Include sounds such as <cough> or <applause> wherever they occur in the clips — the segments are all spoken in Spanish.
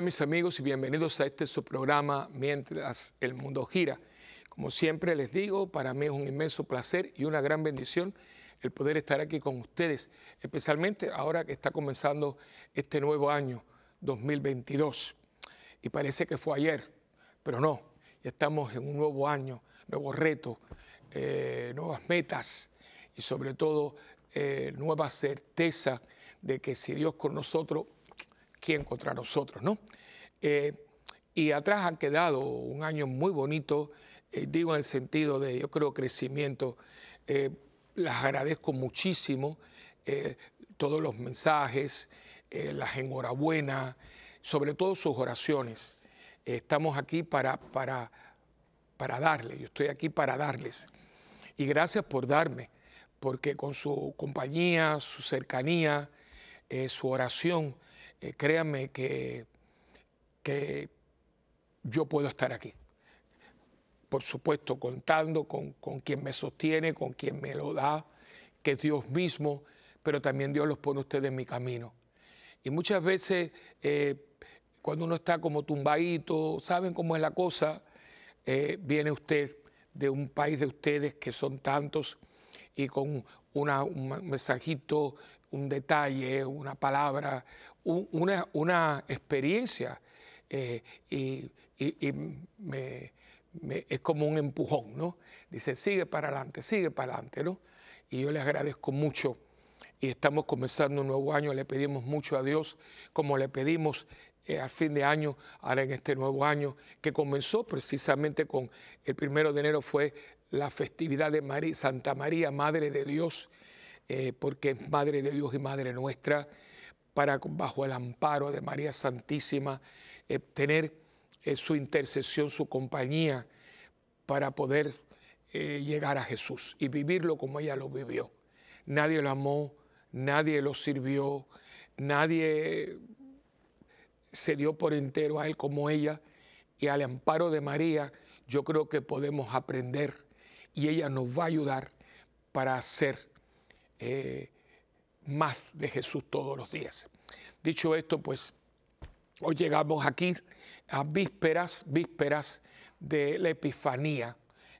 mis amigos y bienvenidos a este su programa Mientras el mundo gira. Como siempre les digo, para mí es un inmenso placer y una gran bendición el poder estar aquí con ustedes, especialmente ahora que está comenzando este nuevo año 2022. Y parece que fue ayer, pero no, ya estamos en un nuevo año, nuevo reto, eh, nuevas metas y sobre todo eh, nueva certeza de que si Dios con nosotros quién contra nosotros, ¿no? Eh, y atrás ha quedado un año muy bonito, eh, digo en el sentido de, yo creo, crecimiento. Eh, las agradezco muchísimo todos los mensajes, las enhorabuenas, sobre todo sus oraciones. estamos aquí para, para, para darle, yo estoy aquí para darles. Y gracias por darme, porque con su compañía, su cercanía, su oración, eh, créanme que, yo puedo estar aquí. Por supuesto, contando con, quien me sostiene, con quien me lo da, que es Dios mismo, pero también Dios los pone a ustedes en mi camino. Y muchas veces, eh, cuando uno está como tumbadito, ¿saben cómo es la cosa? Eh, viene usted de un país de ustedes que son tantos y con un mensajito, un detalle, una palabra, una, una, experiencia. Eh, y, es como un empujón, ¿no? Dice, sigue para adelante, sigue para adelante, ¿no? Y yo le agradezco mucho. Y estamos comenzando un nuevo año, le pedimos mucho a Dios, como le pedimos eh, al fin de año, ahora en este nuevo año, que comenzó precisamente con el primero de enero fue la festividad de Santa María, Madre de Dios, eh, porque es Madre de Dios y Madre nuestra, para bajo el amparo de María Santísima, eh, tener eh, su intercesión, su compañía, para poder llegar a Jesús y vivirlo como ella lo vivió. Nadie lo amó, nadie lo sirvió, nadie se dio por entero a él como ella, y al amparo de María, yo creo que podemos aprender y ella nos va a ayudar para hacer eh, más de Jesús todos los días. Dicho esto, pues hoy llegamos aquí a vísperas, vísperas de la Epifanía,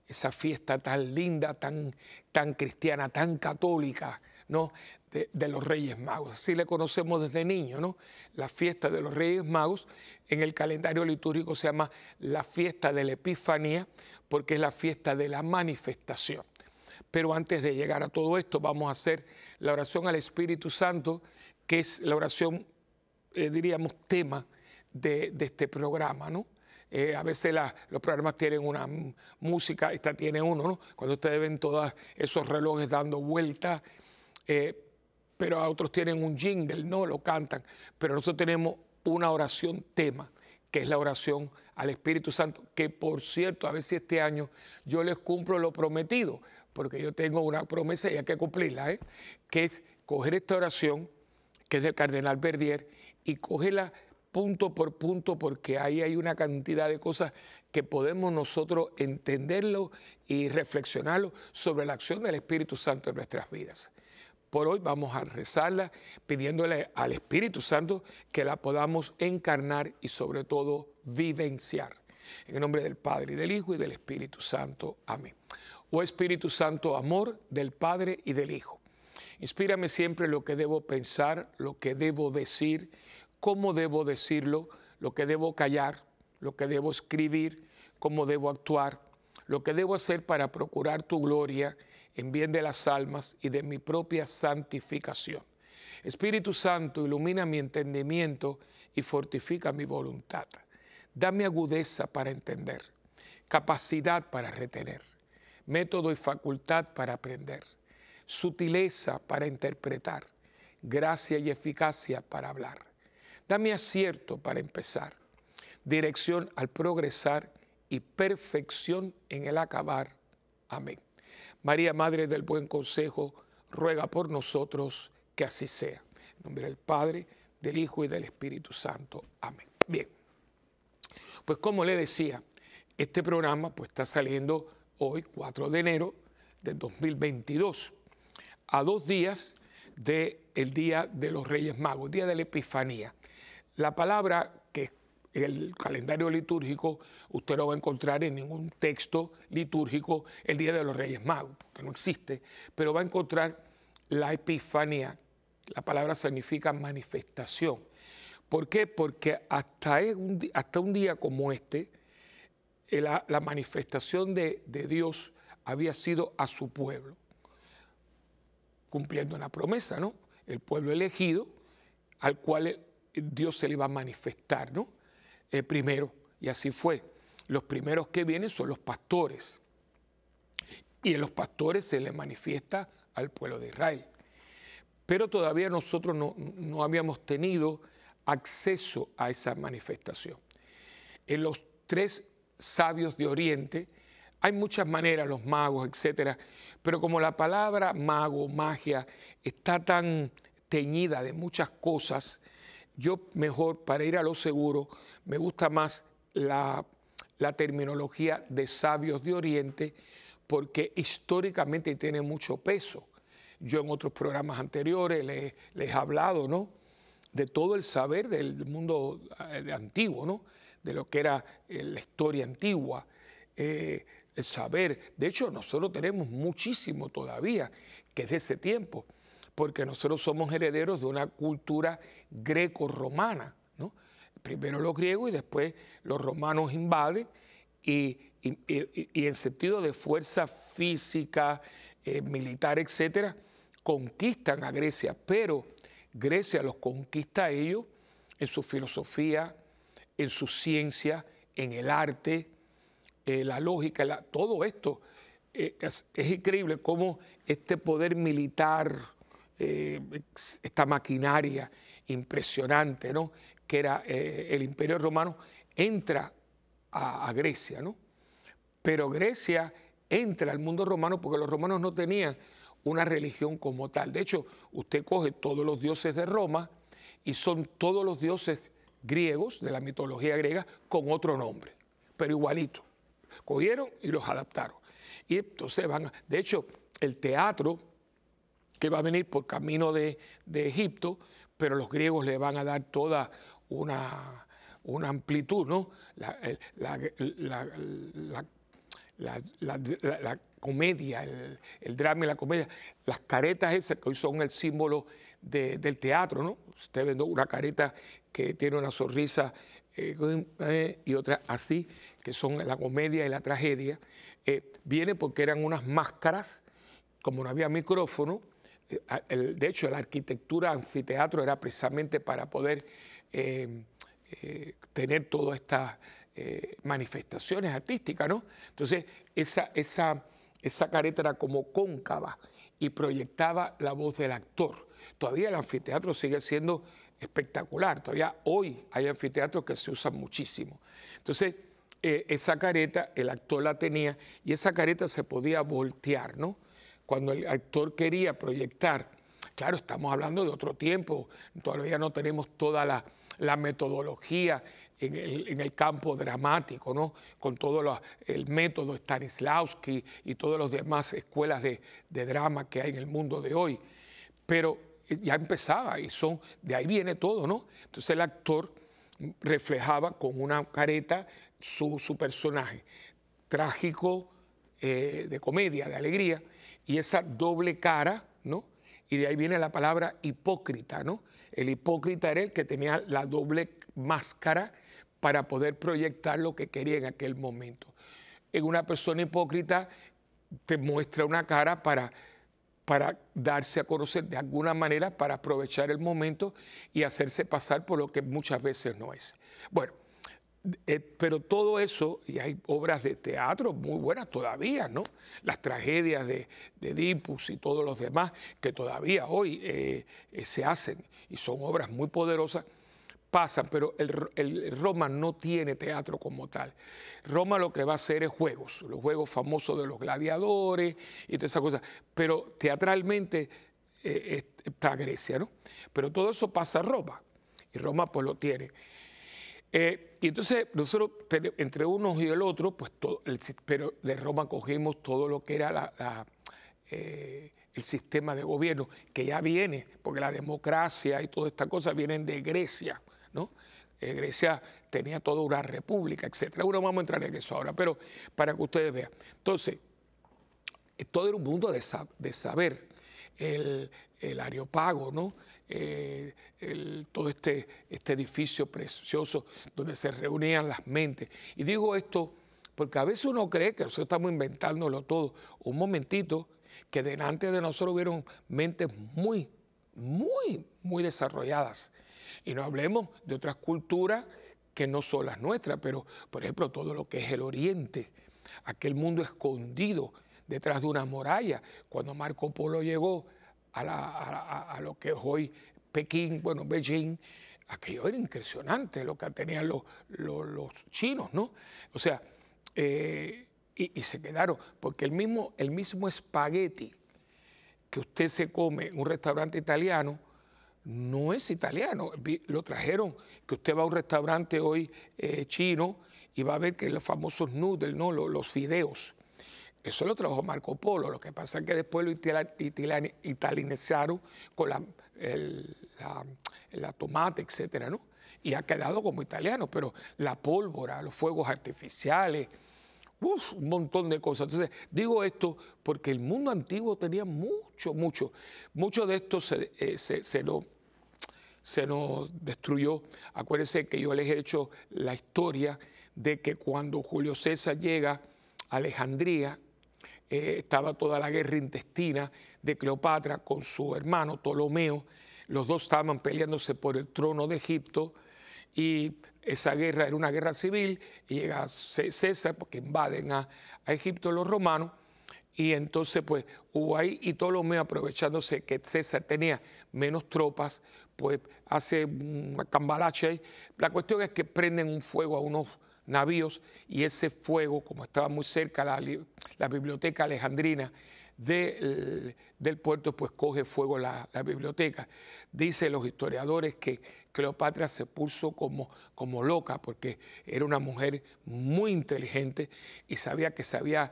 esa fiesta tan linda, tan, tan cristiana, tan católica, ¿no? de, los Reyes Magos. Así le conocemos desde niño, ¿no? La fiesta de los Reyes Magos en el calendario litúrgico se llama la fiesta de la Epifanía porque es la fiesta de la manifestación. Pero antes de llegar a todo esto, vamos a hacer la oración al Espíritu Santo, que es la oración, eh, diríamos, tema de, este programa, ¿no? Eh, a veces los programas tienen una música, esta tiene uno, ¿no? Cuando ustedes ven todos esos relojes dando vueltas, eh, pero a otros tienen un jingle, no lo cantan, pero nosotros tenemos una oración tema, que es la oración al Espíritu Santo, que por cierto, a ver si este año yo les cumplo lo prometido, porque yo tengo una promesa y hay que cumplirla, ¿eh? que es coger esta oración, que es del cardenal Verdier, y cogerla punto por punto, porque ahí hay una cantidad de cosas que podemos nosotros entenderlo y reflexionarlo sobre la acción del Espíritu Santo en nuestras vidas por hoy vamos a rezarla pidiéndole al Espíritu Santo que la podamos encarnar y sobre todo vivenciar. En el nombre del Padre y del Hijo y del Espíritu Santo. Amén. Oh Espíritu Santo, amor del Padre y del Hijo. Inspírame siempre lo que debo pensar, lo que debo decir, cómo debo decirlo, lo que debo callar, lo que debo escribir, cómo debo actuar, lo que debo hacer para procurar tu gloria en bien de las almas y de mi propia santificación. Espíritu Santo, ilumina mi entendimiento y fortifica mi voluntad. Dame agudeza para entender, capacidad para retener, método y facultad para aprender, sutileza para interpretar, gracia y eficacia para hablar. Dame acierto para empezar, dirección al progresar y perfección en el acabar. Amén. María, Madre del Buen Consejo, ruega por nosotros que así sea. En nombre del Padre, del Hijo y del Espíritu Santo. Amén. Bien, pues como le decía, este programa pues está saliendo hoy, 4 de enero del 2022, a dos días del Día de los Reyes Magos, Día de la Epifanía. La palabra en el calendario litúrgico, usted no va a encontrar en ningún texto litúrgico el Día de los Reyes Magos, porque no existe, pero va a encontrar la Epifanía. La palabra significa manifestación. ¿Por qué? Porque hasta un, hasta un día como este, eh, la, manifestación de, de Dios había sido a su pueblo, cumpliendo una promesa, ¿no? El pueblo elegido al cual eh, Dios se le va a manifestar, ¿no? Eh, primero, y así fue. Los primeros que vienen son los pastores, y en los pastores se le manifiesta al pueblo de Israel. Pero todavía nosotros no, habíamos tenido acceso a esa manifestación. En los tres sabios de Oriente, hay muchas maneras, los magos, etc. pero como la palabra mago, magia, está tan teñida de muchas cosas, yo mejor para ir a lo seguro me gusta más la, terminología de sabios de Oriente porque históricamente tiene mucho peso. Yo en otros programas anteriores les, he hablado, ¿no? De todo el saber del mundo eh, antiguo, ¿no? De lo que era eh, la historia antigua. Eh, el saber. De hecho, nosotros tenemos muchísimo todavía que es de ese tiempo, porque nosotros somos herederos de una cultura greco-romana primero los griegos y después los romanos invaden y, en sentido de fuerza física, eh, militar, etcétera, conquistan a Grecia, pero Grecia los conquista a ellos en su filosofía, en su ciencia, en el arte, eh, la lógica, todo esto. Eh, es, increíble cómo este poder militar, esta maquinaria impresionante, ¿no? que era eh, el Imperio Romano, entra a, Grecia, ¿no? Pero Grecia entra al mundo romano porque los romanos no tenían una religión como tal. De hecho, usted coge todos los dioses de Roma y son todos los dioses griegos de la mitología griega con otro nombre, pero igualito. Cogieron y los adaptaron. Y entonces van De hecho, el teatro que va a venir por camino de, de Egipto, pero los griegos le van a dar toda una, amplitud, ¿no? La, comedia, el, drama y la comedia. Las caretas esas que hoy son el símbolo del teatro, ¿no? Usted ve una careta que tiene una sonrisa eh, y otra así, que son la comedia y la tragedia. Eh, viene porque eran unas máscaras, como no había micrófono, eh, de hecho, la arquitectura anfiteatro era precisamente para poder Em, eh, tener todas estas eh, manifestaciones artísticas, ¿no? Entonces, esa, esa, esa careta era como cóncava y proyectaba la voz del actor. Todavía el anfiteatro sigue siendo espectacular, todavía hoy hay anfiteatros que se usan muchísimo. Entonces, eh, esa careta, el actor la tenía y esa careta se podía voltear, ¿no? Cuando el actor quería proyectar Claro, estamos hablando de otro tiempo, todavía no tenemos toda la, metodología en el, campo dramático, ¿no? con todo el método Stanislavski y todas las demás escuelas de, drama que hay en el mundo de hoy. Pero eh, ya empezaba y son, de ahí viene todo, ¿no? Entonces el actor reflejaba con una careta su, personaje, trágico, eh, de comedia, de alegría, y esa doble cara, ¿no? y de ahí viene la palabra hipócrita, ¿no? El hipócrita era el que tenía la doble máscara para poder proyectar lo que quería en aquel momento. En una persona hipócrita te muestra una cara para, para darse a conocer de alguna manera, para aprovechar el momento y hacerse pasar por lo que muchas veces no es. Bueno. Eh, pero todo eso, y hay obras de teatro muy buenas todavía, ¿no? Las tragedias de, de Dipus y todos los demás que todavía hoy eh, eh, se hacen y son obras muy poderosas, pasan, pero el, Roma no tiene teatro como tal. Roma lo que va a hacer es juegos, los juegos famosos de los gladiadores y todas esas cosas, pero teatralmente está Grecia, ¿no? Pero todo eso pasa a Roma y Roma pues lo tiene y entonces nosotros, entre unos y el otro, pues pero de Roma cogimos todo lo que era eh, el sistema de gobierno, que ya viene, porque la democracia y toda esta cosa vienen de Grecia, ¿no? Eh, Grecia tenía toda una república, etcétera. Bueno, vamos a entrar en eso ahora, pero para que ustedes vean. Entonces, eh, todo era un mundo de, de saber el, el Areopago, ¿no? Eh, el, todo este, este edificio precioso donde se reunían las mentes. Y digo esto porque a veces uno cree que nosotros estamos inventándolo todo. Un momentito, que delante de nosotros hubieron mentes muy, muy, muy desarrolladas. Y no hablemos de otras culturas que no son las nuestras, pero por ejemplo todo lo que es el oriente, aquel mundo escondido detrás de una muralla, Cuando Marco Polo llegó a, lo que es hoy Pekín, bueno, Beijing, aquello era impresionante lo que tenían los, chinos, ¿no? O sea, eh, y, se quedaron, porque el mismo, el mismo espagueti que usted se come en un restaurante italiano, no es italiano, lo trajeron, que usted va a un restaurante hoy eh, chino y va a ver que los famosos noodles, ¿no? los fideos, eso lo trabajó Marco Polo. Lo que pasa es que después lo italianizaron con la, el, la, tomate, etcétera, ¿no? Y ha quedado como italiano, pero la pólvora, los fuegos artificiales, un montón de cosas. Entonces, digo esto porque el mundo antiguo tenía mucho, mucho. Mucho de esto se, lo eh, se nos destruyó. Acuérdense que yo les he hecho la historia de que cuando Julio César llega a Alejandría, eh, estaba toda la guerra intestina de Cleopatra con su hermano Ptolomeo. Los dos estaban peleándose por el trono de Egipto y esa guerra era una guerra civil y llega César porque invaden a, Egipto los romanos y entonces pues hubo ahí y Ptolomeo aprovechándose que César tenía menos tropas pues hace una cambalache ahí. La cuestión es que prenden un fuego a unos navíos y ese fuego, como estaba muy cerca la, biblioteca alejandrina eh, del, puerto, pues coge fuego la, biblioteca. Dicen los historiadores que Cleopatra se puso como, como loca porque era una mujer muy inteligente y sabía que se había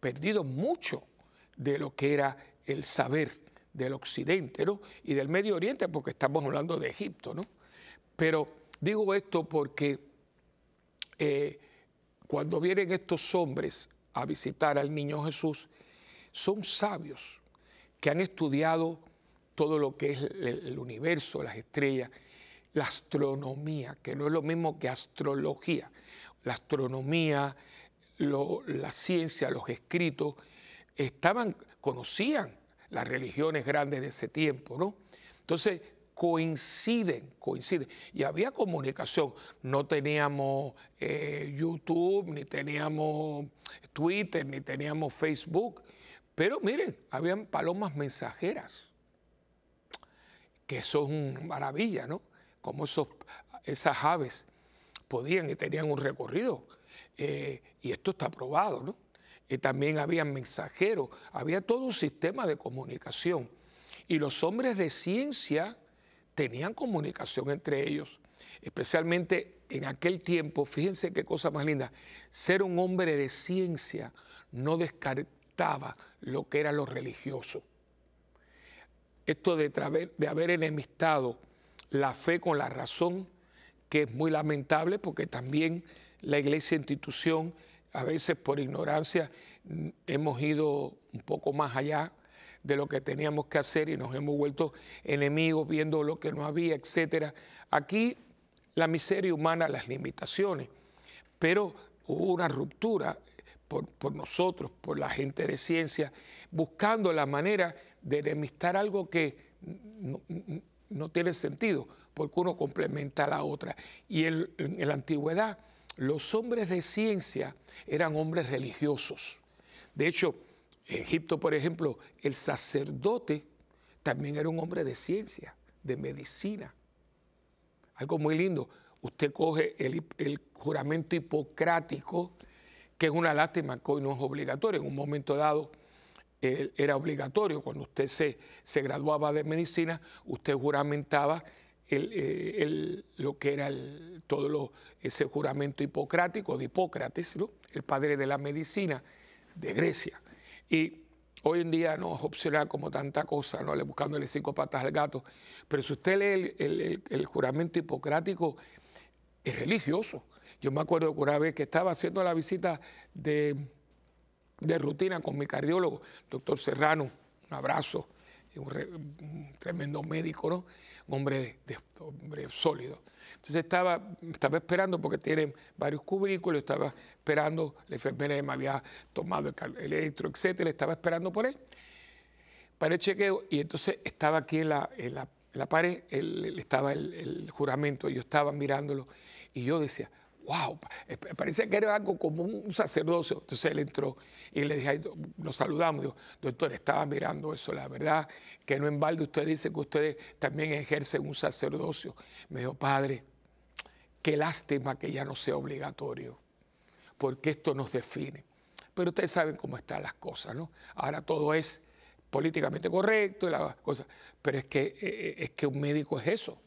perdido mucho de lo que era el saber del occidente ¿no? y del Medio Oriente, porque estamos hablando de Egipto. ¿no? Pero digo esto porque eh, cuando vienen estos hombres a visitar al niño Jesús, son sabios que han estudiado todo lo que es el, universo, las estrellas, la astronomía, que no es lo mismo que astrología. La astronomía, la ciencia, los escritos, estaban, conocían las religiones grandes de ese tiempo, ¿no? Entonces, coinciden, coinciden. Y había comunicación. No teníamos eh, YouTube, ni teníamos Twitter, ni teníamos Facebook. Pero miren, habían palomas mensajeras, que son maravilla, ¿no? Como esos, esas aves podían y tenían un recorrido. Eh, y esto está probado, ¿no? ...y también había mensajeros, había todo un sistema de comunicación. Y los hombres de ciencia tenían comunicación entre ellos, especialmente en aquel tiempo, fíjense qué cosa más linda, ser un hombre de ciencia no descartaba lo que era lo religioso. Esto de, de haber enemistado la fe con la razón, que es muy lamentable porque también la iglesia institución, a veces por ignorancia, mm, hemos ido un poco más allá de lo que teníamos que hacer y nos hemos vuelto enemigos viendo lo que no había, etcétera. Aquí la miseria humana, las limitaciones, pero hubo una ruptura por, nosotros, por la gente de ciencia, buscando la manera de enemistar algo que no, tiene sentido, porque uno complementa a la otra. Y en la antigüedad, los hombres de ciencia eran hombres religiosos. De hecho, Egipto, por ejemplo, el sacerdote también era un hombre de ciencia, de medicina. Algo muy lindo. Usted coge el, juramento hipocrático, que es una lástima que hoy no es obligatorio. En un momento dado eh, era obligatorio. Cuando usted se, se, graduaba de medicina, usted juramentaba eh, lo que era todo lo, ese juramento hipocrático de Hipócrates, el padre de la medicina de Grecia. Y hoy en día no es opcional como tanta cosa, ¿no? Le buscándole cinco patas al gato. Pero si usted lee el, juramento hipocrático, es religioso. Yo me acuerdo que una vez que estaba haciendo la visita de, rutina con mi cardiólogo, doctor Serrano, un abrazo, un, un tremendo médico, ¿no? hombre, sólido. Entonces estaba, estaba esperando, porque tienen varios cubrículos, estaba esperando, la enfermera me había tomado el electro, etcétera, estaba esperando por él para el chequeo y entonces estaba aquí en la, pared, estaba el, el juramento, yo estaba mirándolo y yo decía, wow, eh, parece que era algo como un sacerdocio. Entonces él entró y le dije, nos saludamos. doctor, estaba mirando eso, la verdad, que no en balde usted dice que ustedes también ejercen un sacerdocio. Me dijo, padre, qué lástima que ya no sea obligatorio, porque esto nos define. Pero ustedes saben cómo están las cosas, ¿no? Ahora todo es políticamente correcto y las cosas, pero es que, eh, eh, es que un médico es eso.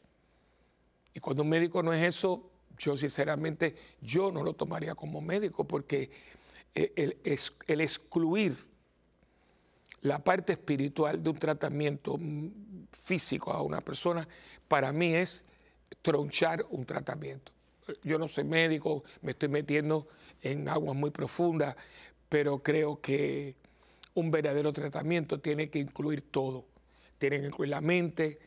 Y cuando un médico no es eso, yo sinceramente, yo no lo tomaría como médico porque eh, el, excluir la parte espiritual de un tratamiento mm, físico a una persona, para mí es tronchar un tratamiento. Yo no soy médico, me estoy metiendo en aguas muy profundas, pero creo que un verdadero tratamiento tiene que incluir todo. Tiene que incluir la mente,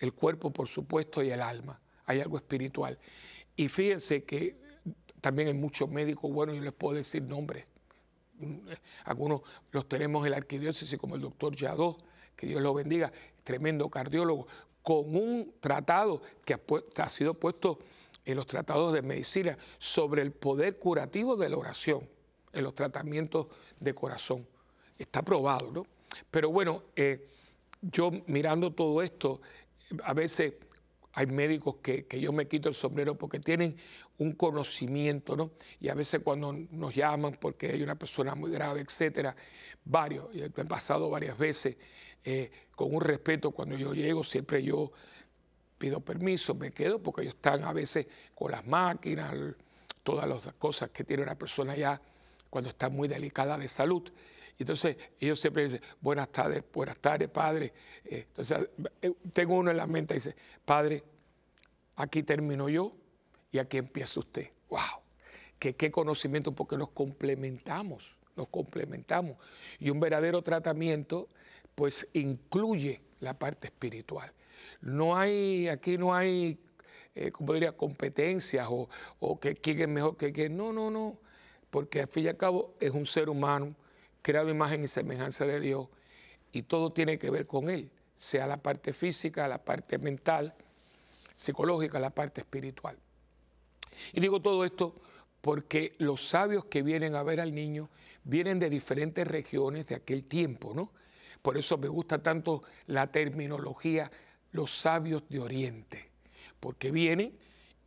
el cuerpo, por supuesto, y el alma. Hay algo espiritual. Y fíjense que también hay muchos médicos buenos, yo les puedo decir nombres. Algunos los tenemos en la arquidiócesis, como el doctor Yadó, que Dios lo bendiga, tremendo cardiólogo, con un tratado que ha, sido puesto en los tratados de medicina sobre el poder curativo de la oración en los tratamientos de corazón. Está probado, ¿no? Pero bueno, eh, yo mirando todo esto, a veces hay médicos que, yo me quito el sombrero porque tienen un conocimiento, ¿no? Y a veces cuando nos llaman porque hay una persona muy grave, etcétera, varios, y me han pasado varias veces, eh, con un respeto cuando yo llego, siempre yo pido permiso, me quedo porque ellos están a veces con las máquinas, todas las cosas que tiene una persona ya cuando está muy delicada de salud. Y entonces ellos siempre dicen, buenas tardes, buenas tardes, padre. Eh, entonces eh, tengo uno en la mente y dice, padre, aquí termino yo y aquí empieza usted. ¡Wow! qué conocimiento, porque nos complementamos, nos complementamos. Y un verdadero tratamiento, pues incluye la parte espiritual. No hay, aquí no hay, eh, como diría, competencias o, que quién es mejor que quién. No, no, no. Porque al fin y al cabo es un ser humano creado imagen y semejanza de Dios y todo tiene que ver con Él, sea la parte física, la parte mental, psicológica, la parte espiritual. Y digo todo esto porque los sabios que vienen a ver al niño vienen de diferentes regiones de aquel tiempo, ¿no? Por eso me gusta tanto la terminología los sabios de Oriente, porque vienen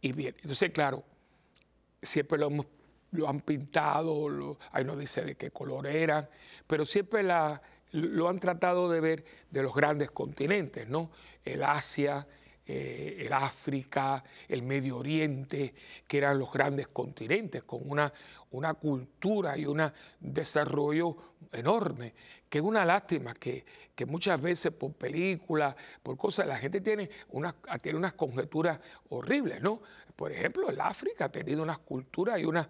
y vienen. Entonces, claro, siempre lo hemos lo han pintado, ahí no dice de qué color eran, pero siempre la, lo han tratado de ver de los grandes continentes, ¿no? El Asia, eh, el África, el Medio Oriente, que eran los grandes continentes, con una, una cultura y un desarrollo enorme, que es una lástima que, muchas veces por películas, por cosas, la gente tiene unas, tiene unas conjeturas horribles, ¿no? Por ejemplo, el África ha tenido unas culturas y unas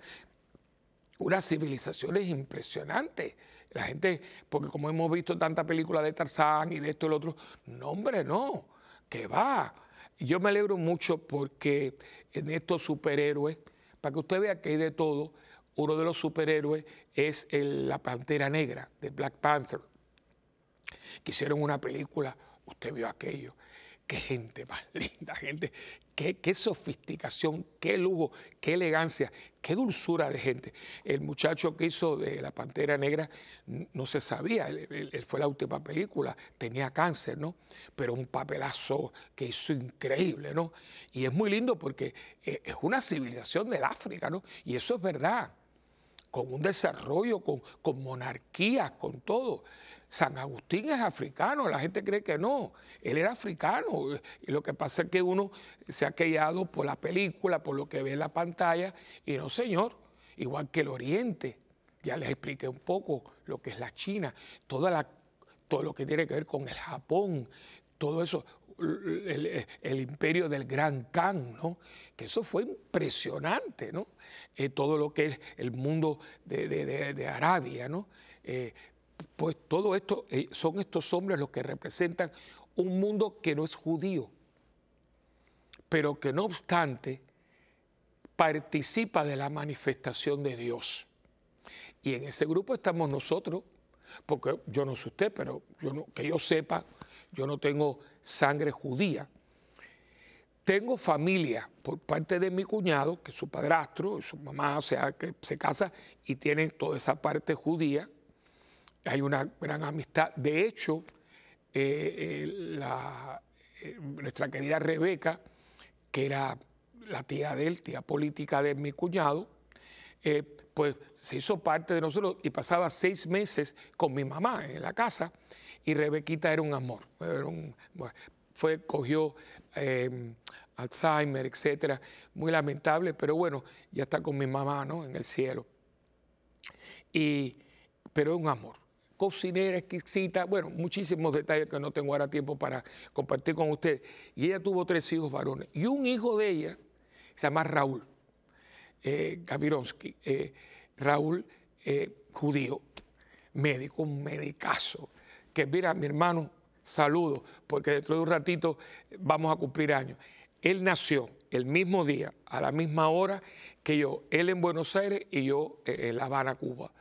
una civilización es impresionante. La gente, porque como hemos visto tanta película de Tarzán y de esto y lo otro, no, hombre, no, que va. Yo me alegro mucho porque en estos superhéroes, para que usted vea que hay de todo, uno de los superhéroes es la Pantera Negra de Black Panther, que hicieron una película, usted vio aquello, qué gente más <laughs> linda, gente, qué, sofisticación, qué lujo, qué elegancia, qué dulzura de gente. El muchacho que hizo de La Pantera Negra no se sabía, él, él fue la última película, tenía cáncer, ¿no? Pero un papelazo que hizo increíble, ¿no? Y es muy lindo porque eh, es una civilización del África, ¿no? Y eso es verdad con un desarrollo, con, con monarquías, con todo. San Agustín es africano, la gente cree que no, él era africano. Y lo que pasa es que uno se ha quellado por la película, por lo que ve en la pantalla, y no, señor, igual que el Oriente. Ya les expliqué un poco lo que es la China, toda la, todo lo que tiene que ver con el Japón, todo eso el, imperio del gran Khan, ¿no? que eso fue impresionante, ¿no? Eh, todo lo que es el mundo de, Arabia, ¿no? Eh, pues todo esto, eh, son estos hombres los que representan un mundo que no es judío, pero que no obstante participa de la manifestación de Dios. Y en ese grupo estamos nosotros, porque yo no sé usted, pero yo que yo sepa, yo no tengo sangre judía. Tengo familia por parte de mi cuñado, que es su padrastro, su mamá, o sea, que se casa y tienen toda esa parte judía. Hay una gran amistad. De hecho, eh, eh, eh, nuestra querida Rebeca, que era la tía de él, tía política de mi cuñado, pues se hizo parte de nosotros y pasaba seis meses con mi mamá en la casa y Rebequita era un amor. fue, cogió em, Alzheimer, etcétera. Muy lamentable, pero bueno, ya está con mi mamá, ¿no? En el cielo. Y, pero es un amor. Cocinera exquisita, bueno, muchísimos detalles que no tengo ahora tiempo para compartir con ustedes. Y ella tuvo tres hijos varones. Y un hijo de ella se llama Raúl eh, Gavironsky. Eh, Raúl, eh, judío, médico, un medicazo que mira, mi hermano, saludo, porque dentro de un ratito vamos a cumplir años. Él nació el mismo día, a la misma hora que yo, él en Buenos Aires y yo eh, en La Habana, Cuba.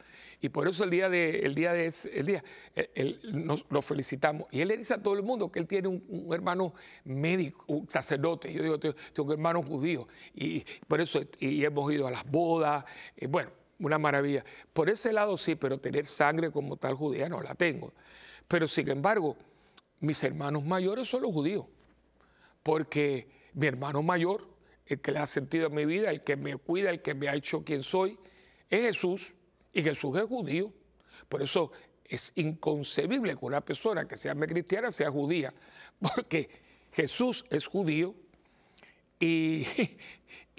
Y por eso el día de, el día de ese, el día, eh, nos, felicitamos. Y él le dice a todo el mundo que él tiene un, hermano médico, un sacerdote. Yo digo, tengo, un hermano judío. Y, por eso, y hemos ido a las bodas. Eh, bueno, una maravilla. Por ese lado sí, pero tener sangre como tal judía no la tengo. Pero sin embargo, mis hermanos mayores son los judíos, porque mi hermano mayor, el que le ha sentido a mi vida, el que me cuida, el que me ha hecho quien soy, es Jesús, y Jesús es judío. Por eso es inconcebible que una persona que sea cristiana sea judía, <laughs> porque Jesús es judío <laughs> y,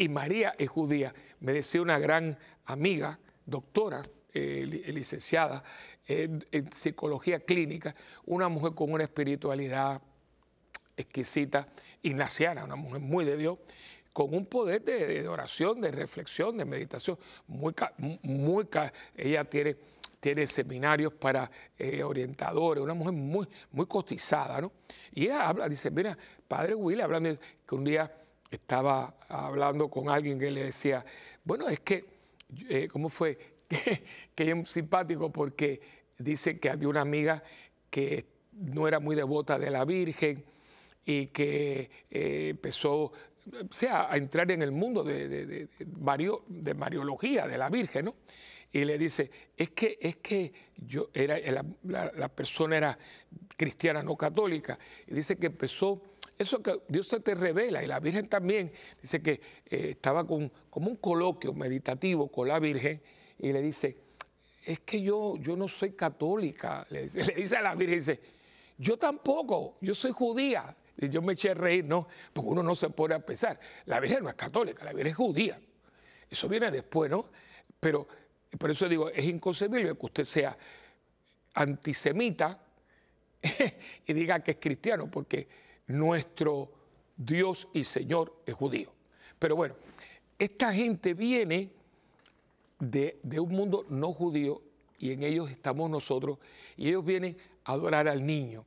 María es judía. Me decía una gran amiga, doctora, eh, licenciada, en, psicología clínica, una mujer con una espiritualidad exquisita, ignaciana, una mujer muy de Dios, con un poder de, oración, de reflexión, de meditación, muy, muy ella tiene, tiene seminarios para eh, orientadores, una mujer muy, muy cotizada, ¿no? Y ella habla, dice, mira, padre Will, hablando que un día estaba hablando con alguien que le decía, bueno, es que, eh, ¿cómo fue? que, es simpático porque dice que había una amiga que no era muy devota de la Virgen y que eh, empezó sea, a entrar en el mundo de, de, de, de, Mariología, de la Virgen, ¿no? Y le dice, es que, es que yo era, la, la, persona era cristiana, no católica. Y dice que empezó, eso que Dios se te revela, y la Virgen también, dice que eh, estaba con, como un coloquio meditativo con la Virgen, y le dice, es que yo, yo no soy católica, <laughs> le dice, a la Virgen, dice, yo tampoco, yo soy judía. Y yo me eché a reír, ¿no? Porque uno no se pone a pensar. La Virgen no es católica, la Virgen es judía. Eso viene después, ¿no? Pero por eso digo, es inconcebible que usted sea antisemita <laughs> y diga que es cristiano, porque nuestro Dios y Señor es judío. Pero bueno, esta gente viene de, un mundo no judío y en ellos estamos nosotros, y ellos vienen a adorar al niño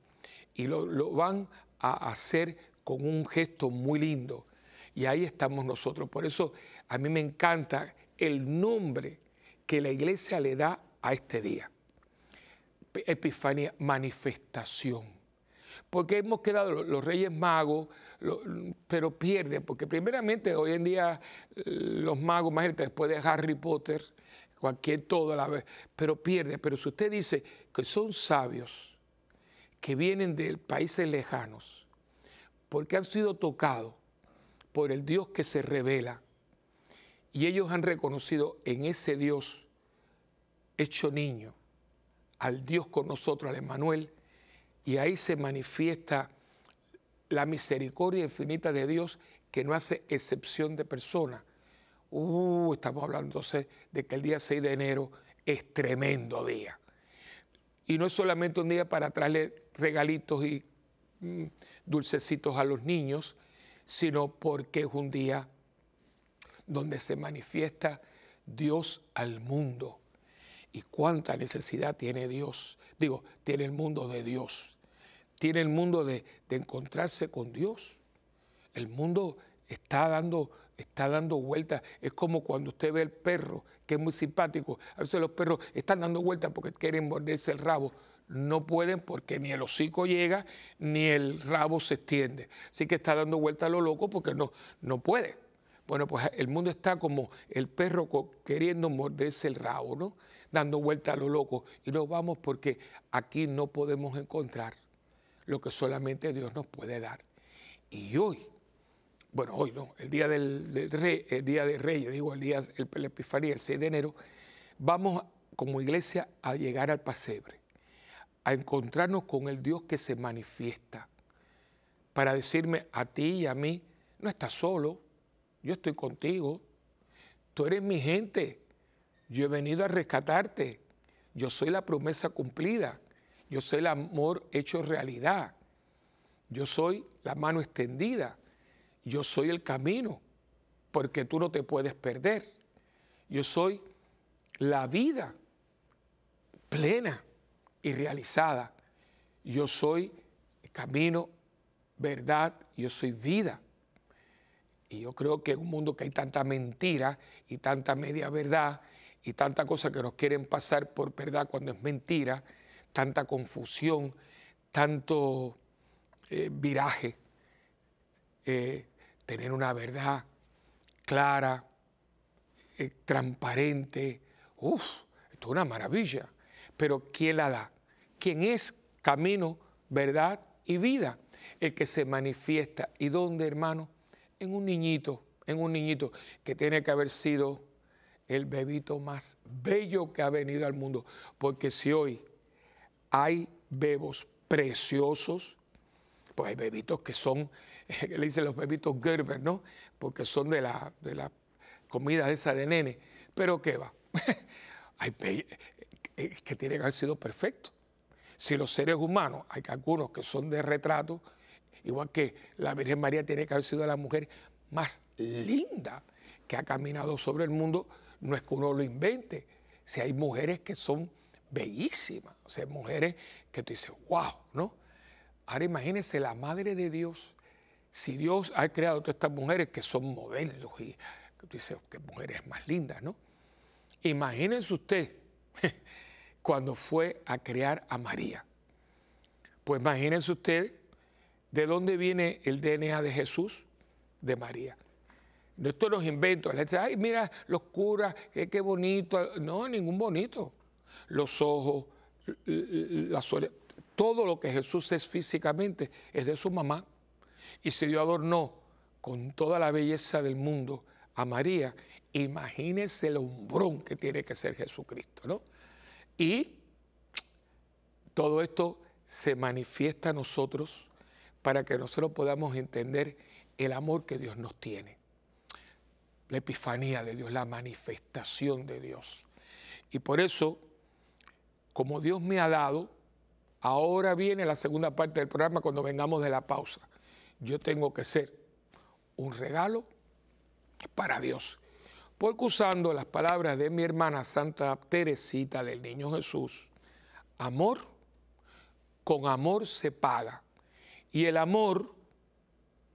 y lo, lo, van a hacer con un gesto muy lindo. Y ahí estamos nosotros. Por eso a mí me encanta el nombre que la iglesia le da a este día. Epifanía, manifestación porque hemos quedado los, reyes magos, pero pierde. porque primeramente hoy en día eh, los magos, más después de Harry Potter, cualquier a la vez, pero pierde. Pero si usted dice que son sabios, que vienen de países lejanos, porque han sido tocados por el Dios que se revela, y ellos han reconocido en ese Dios hecho niño, al Dios con nosotros, al Emanuel, y ahí se manifiesta la misericordia infinita de Dios que no hace excepción de persona. Uh, estamos hablando de que el día 6 de enero es tremendo día. Y no es solamente un día para traerle regalitos y mm, dulcecitos a los niños, sino porque es un día donde se manifiesta Dios al mundo. Y cuánta necesidad tiene Dios, digo, tiene el mundo de Dios, tiene el mundo de, encontrarse con Dios. El mundo está dando, está dando vueltas. Es como cuando usted ve el perro, que es muy simpático. A veces los perros están dando vueltas porque quieren morderse el rabo. No pueden porque ni el hocico llega ni el rabo se extiende. Así que está dando vueltas a lo loco porque no, no puede. Bueno, pues el mundo está como el perro queriendo morderse el rabo, ¿no? Dando vueltas a lo loco. Y nos vamos porque aquí no podemos encontrar lo que solamente Dios nos puede dar. Y hoy, bueno, hoy no, el día del, rey, el día de rey digo, el día el, la el 6 de enero, vamos como iglesia a llegar al pasebre, a encontrarnos con el Dios que se manifiesta, para decirme a ti y a mí, no estás solo, yo estoy contigo, tú eres mi gente, yo he venido a rescatarte, yo soy la promesa cumplida, yo soy el amor hecho realidad. Yo soy la mano extendida. Yo soy el camino, porque tú no te puedes perder. Yo soy la vida plena y realizada. Yo soy camino, verdad, yo soy vida. Y yo creo que en un mundo que hay tanta mentira y tanta media verdad y tanta cosa que nos quieren pasar por verdad cuando es mentira, tanta confusión, tanto eh, viraje, eh, tener una verdad clara, eh, transparente, uff, esto es una maravilla. Pero ¿quién la da? ¿Quién es camino, verdad y vida? El que se manifiesta. ¿Y dónde, hermano? En un niñito, en un niñito que tiene que haber sido el bebito más bello que ha venido al mundo. Porque si hoy hay bebos preciosos, pues hay bebitos que son, <laughs> le dicen los bebitos Gerber, ¿no? Porque son de la, de la comida esa de nene, pero ¿qué va? <laughs> hay eh, eh, que tiene que haber sido perfecto. Si los seres humanos, hay algunos que son de retrato, igual que la Virgen María tiene que haber sido la mujer más linda que ha caminado sobre el mundo, no es que uno lo invente. Si hay mujeres que son bellísimas, o sea, mujeres que tú dices, wow, ¿no? Ahora imagínense la madre de Dios, si Dios ha creado todas estas mujeres que son modelos y que tú dices, qué mujeres más lindas, ¿no? Imagínense usted <laughs> cuando fue a crear a María. Pues imagínense usted de dónde viene el DNA de Jesús, de María. Esto los inventos. La gente dice, ay, mira, los curas, qué, qué bonito. No, ningún bonito los ojos, la Todo lo que Jesús es físicamente es de su mamá. Y si Dios adornó con toda la belleza del mundo a María, ...imagínese el hombrón que tiene que ser Jesucristo, ¿no? Y todo esto se manifiesta a nosotros para que nosotros podamos entender el amor que Dios nos tiene, la epifanía de Dios, la manifestación de Dios. Y por eso como Dios me ha dado, ahora viene la segunda parte del programa cuando vengamos de la pausa. Yo tengo que ser un regalo para Dios. Porque usando las palabras de mi hermana Santa Teresita del Niño Jesús, amor con amor se paga. Y el amor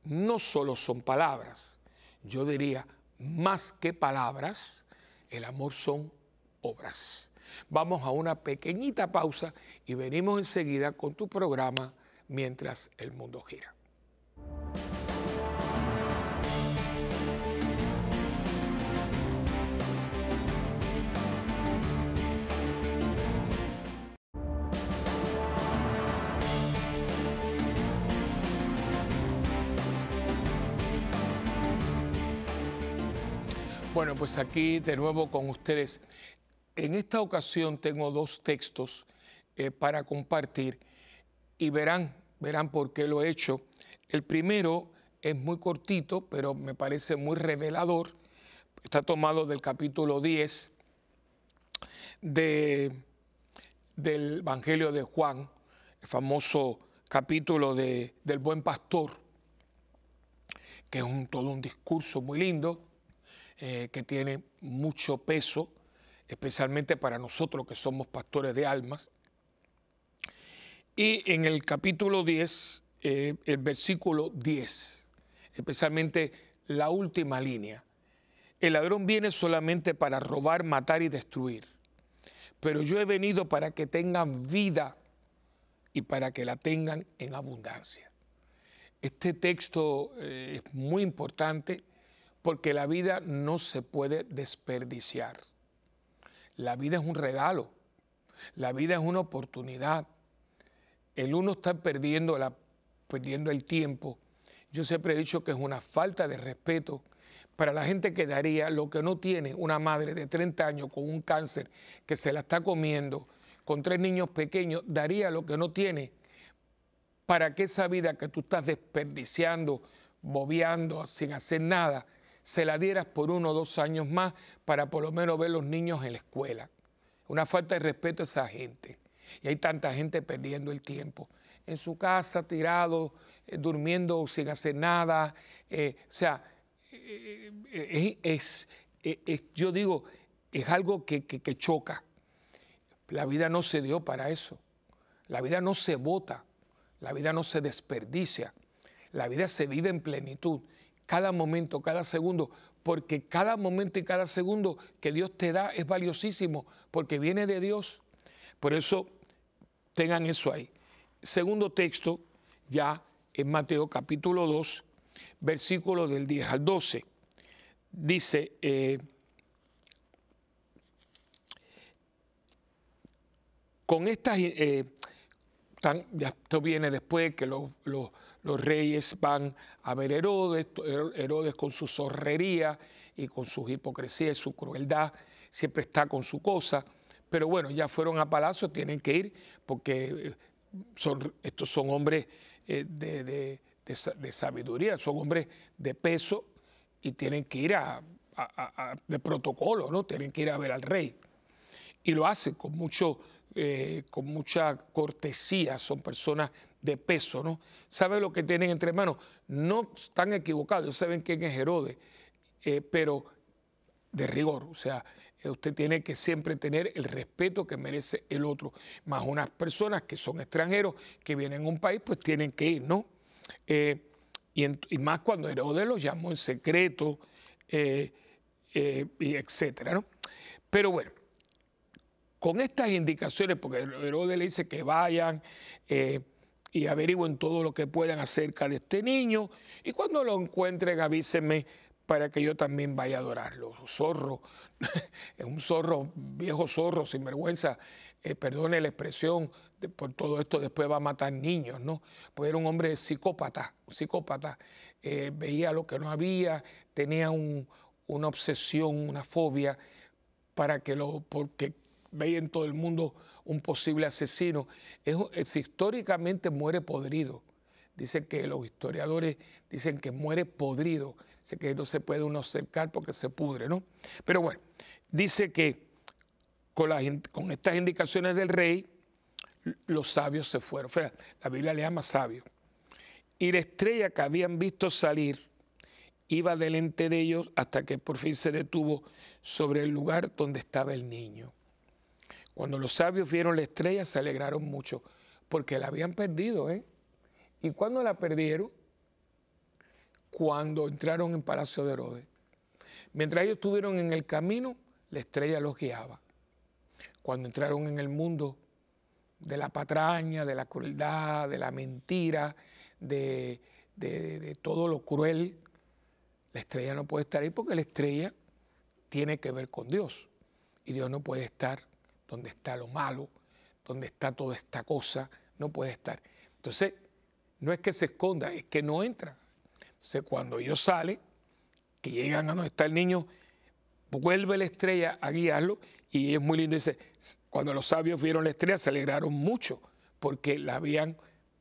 no solo son palabras, yo diría más que palabras, el amor son obras. Vamos a una pequeñita pausa y venimos enseguida con tu programa Mientras el mundo gira. Bueno, pues aquí de nuevo con ustedes. En esta ocasión tengo dos textos eh, para compartir y verán, verán por qué lo he hecho. El primero es muy cortito, pero me parece muy revelador. Está tomado del capítulo 10 de, del Evangelio de Juan, el famoso capítulo del Buen Pastor, que es todo un discurso muy lindo, eh, que tiene mucho peso especialmente para nosotros que somos pastores de almas. Y en el capítulo 10, eh, el versículo 10, especialmente la última línea. El ladrón viene solamente para robar, matar y destruir. Pero yo he venido para que tengan vida y para que la tengan en abundancia. Este texto eh, es muy importante porque la vida no se puede desperdiciar. La vida es un regalo, la vida es una oportunidad. El uno está perdiendo, perdiendo el tiempo. Yo siempre he dicho que es una falta de respeto para la gente que daría lo que no tiene una madre de 30 años con un cáncer que se la está comiendo, con tres niños pequeños, daría lo que no tiene para que esa vida que tú estás desperdiciando, bobeando, sin hacer nada, se la dieras por uno o dos años más para por lo menos ver los niños en la escuela. Una falta de respeto a esa gente. Y hay tanta gente perdiendo el tiempo. En su casa, tirado, eh, durmiendo sin hacer nada. Eh, o sea, eh, es, yo digo, es algo que, que choca. La vida no se dio para eso. La vida no se vota. La vida no se desperdicia. La vida se vive en plenitud cada momento, cada segundo, porque cada momento y cada segundo que Dios te da es valiosísimo, porque viene de Dios. Por eso tengan eso ahí. Segundo texto, ya en Mateo capítulo 2, versículo del 10 al 12. Dice, eh, con estas, eh, ya esto viene después que los los reyes van a ver Herodes, Herodes con su zorrería y con su hipocresía y su crueldad, siempre está con su cosa. Pero bueno, ya fueron a palacio, tienen que ir porque eh, son, estos son hombres eh, de, sabiduría, son hombres de peso y tienen que ir a, de protocolo, ¿no? Tienen que ir a ver al rey. Y lo hacen con mucho eh, con mucha cortesía, son personas de peso, ¿no? Saben lo que tienen entre manos. No están equivocados, saben quién es Herodes, eh, pero de rigor, o sea, eh, usted tiene que siempre tener el respeto que merece el otro. Más unas personas que son extranjeros, que vienen a un país, pues tienen que ir, ¿no? Eh, y, más cuando Herodes los llamó en secreto, etc., y etcétera, ¿no? Pero bueno, con estas indicaciones, porque Herodes le dice que vayan, y averigüen todo lo que puedan acerca de este niño y cuando lo encuentren avísenme para que yo también vaya a adorarlo. Zorro, <laughs> un zorro, viejo zorro, sin vergüenza, eh, perdone la expresión, por todo esto después va a matar niños, ¿no? Pues era un hombre psicópata, psicópata, eh, veía lo que no había, tenía una obsesión, una fobia, para que lo, porque veía en todo el mundo un posible asesino, es, eh, históricamente muere podrido. Dicen que los historiadores dicen que muere podrido, dice que no se puede uno acercar porque se pudre, ¿no? Pero bueno, dice que con, con estas indicaciones del rey, los sabios se fueron. O la Biblia le llama sabios. Y la estrella que habían visto salir iba delante de ellos hasta que por fin se detuvo sobre el lugar donde estaba el niño. Cuando los sabios vieron la estrella se alegraron mucho, porque la habían perdido, ¿eh? ¿Y cuándo la perdieron? Cuando entraron en Palacio de Herodes. Mientras ellos estuvieron en el camino, la estrella los guiaba. Cuando entraron en el mundo de la patraña, de la crueldad, de la mentira, de, de todo lo cruel, la estrella no puede estar ahí porque la estrella tiene que ver con Dios. Y Dios no puede estar donde está lo malo, donde está toda esta cosa, no puede estar. Entonces, no es que se esconda, es que no entra. Entonces, cuando ellos salen, que llegan a donde está el niño, vuelve la estrella a guiarlo y es muy lindo. Dice, cuando los sabios vieron la estrella, se alegraron mucho porque la habían,